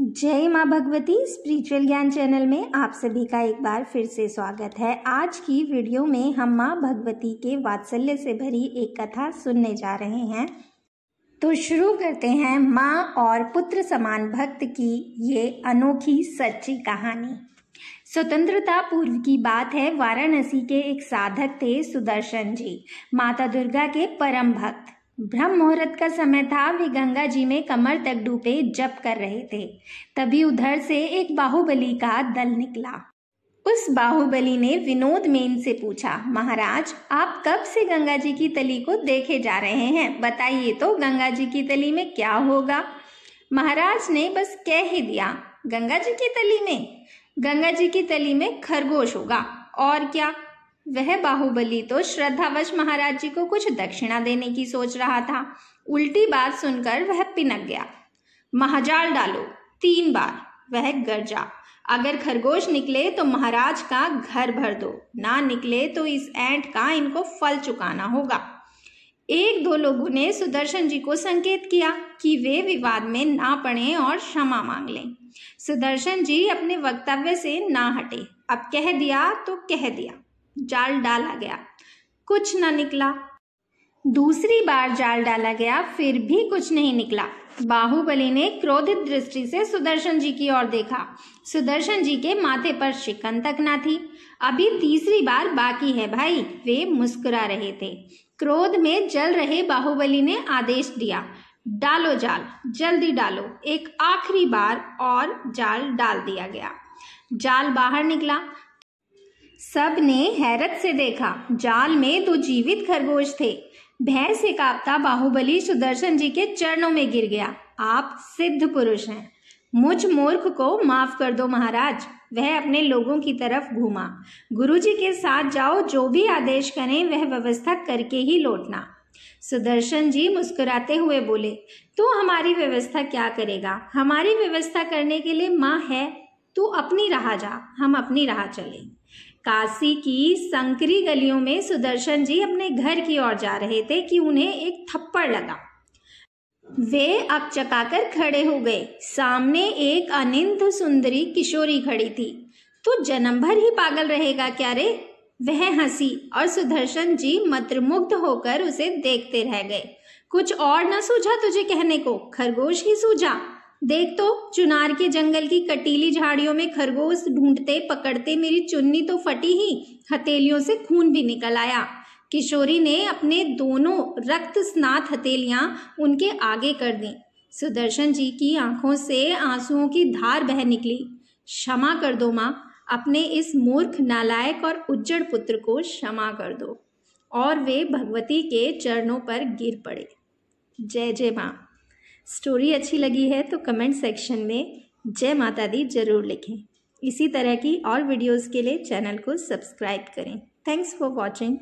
जय माँ भगवती स्पिरिचुअल ज्ञान चैनल में आप सभी का एक बार फिर से स्वागत है आज की वीडियो में हम माँ भगवती के वात्सल्य से भरी एक कथा सुनने जा रहे हैं तो शुरू करते हैं माँ और पुत्र समान भक्त की ये अनोखी सच्ची कहानी स्वतंत्रता पूर्व की बात है वाराणसी के एक साधक थे सुदर्शन जी माता दुर्गा के परम भक्त ब्रह्म मुहूर्त का समय था वे गंगा जी में कमर तक डूबे जप कर रहे थे तभी उधर से एक बाहुबली का दल निकला उस बाहुबली ने विनोद मेन से पूछा महाराज आप कब से गंगा जी की तली को देखे जा रहे हैं बताइए तो गंगा जी की तली में क्या होगा महाराज ने बस कह ही दिया गंगा जी की तली में गंगा जी की तली में खरगोश होगा और क्या वह बाहुबली तो श्रद्धावश महाराज जी को कुछ दक्षिणा देने की सोच रहा था उल्टी बात सुनकर वह पिनक गया महाजाल डालो तीन बार वह गरजा अगर खरगोश निकले तो महाराज का घर भर दो ना निकले तो इस एंट का इनको फल चुकाना होगा एक दो लोगों ने सुदर्शन जी को संकेत किया कि वे विवाद में ना पड़े और क्षमा मांग लें सुदर्शन जी अपने वक्तव्य से ना हटे अब कह दिया तो कह दिया जाल डाला गया कुछ ना निकला दूसरी बार जाल डाला गया फिर भी कुछ नहीं निकला बाहुबली ने क्रोधित दृष्टि से सुदर्शन जी की ओर देखा सुदर्शन जी के माथे पर शिकन तक ना थी अभी तीसरी बार बाकी है भाई वे मुस्कुरा रहे थे क्रोध में जल रहे बाहुबली ने आदेश दिया डालो जाल जल्दी डालो एक आखिरी बार और जाल डाल दिया गया जाल बाहर निकला सब ने हैरत से देखा जाल में दो तो जीवित खरगोश थे भय से कांपता बाहुबली सुदर्शन जी के चरणों में गिर गया आप सिद्ध पुरुष हैं मुझ मूर्ख को माफ कर दो महाराज वह अपने लोगों की तरफ घूमा गुरुजी के साथ जाओ जो भी आदेश करें वह व्यवस्था करके ही लौटना सुदर्शन जी मुस्कुराते हुए बोले तो हमारी व्यवस्था क्या करेगा हमारी व्यवस्था करने के लिए माँ है तू अपनी राह जा हम अपनी राह चले काशी की संकरी गलियों में सुदर्शन जी अपने घर की ओर जा रहे थे कि उन्हें एक थप्पड़ लगा वे अब चकाकर खड़े हो गए सामने एक अनिंद सुंदरी किशोरी खड़ी थी तो जन्म भर ही पागल रहेगा क्या रे वह हंसी और सुदर्शन जी मत्रमुग्ध होकर उसे देखते रह गए कुछ और न सूझा तुझे कहने को खरगोश ही सूझा देख तो चुनार के जंगल की कटीली झाड़ियों में खरगोश ढूंढते पकड़ते मेरी चुन्नी तो फटी ही हथेलियों से खून भी निकल आया किशोरी ने अपने दोनों रक्त स्नात हथेलियां उनके आगे कर दी सुदर्शन जी की आंखों से आंसुओं की धार बह निकली क्षमा कर दो माँ अपने इस मूर्ख नालायक और उज्जड़ पुत्र को क्षमा कर दो और वे भगवती के चरणों पर गिर पड़े जय जय माँ स्टोरी अच्छी लगी है तो कमेंट सेक्शन में जय माता दी ज़रूर लिखें इसी तरह की और वीडियोस के लिए चैनल को सब्सक्राइब करें थैंक्स फॉर वॉचिंग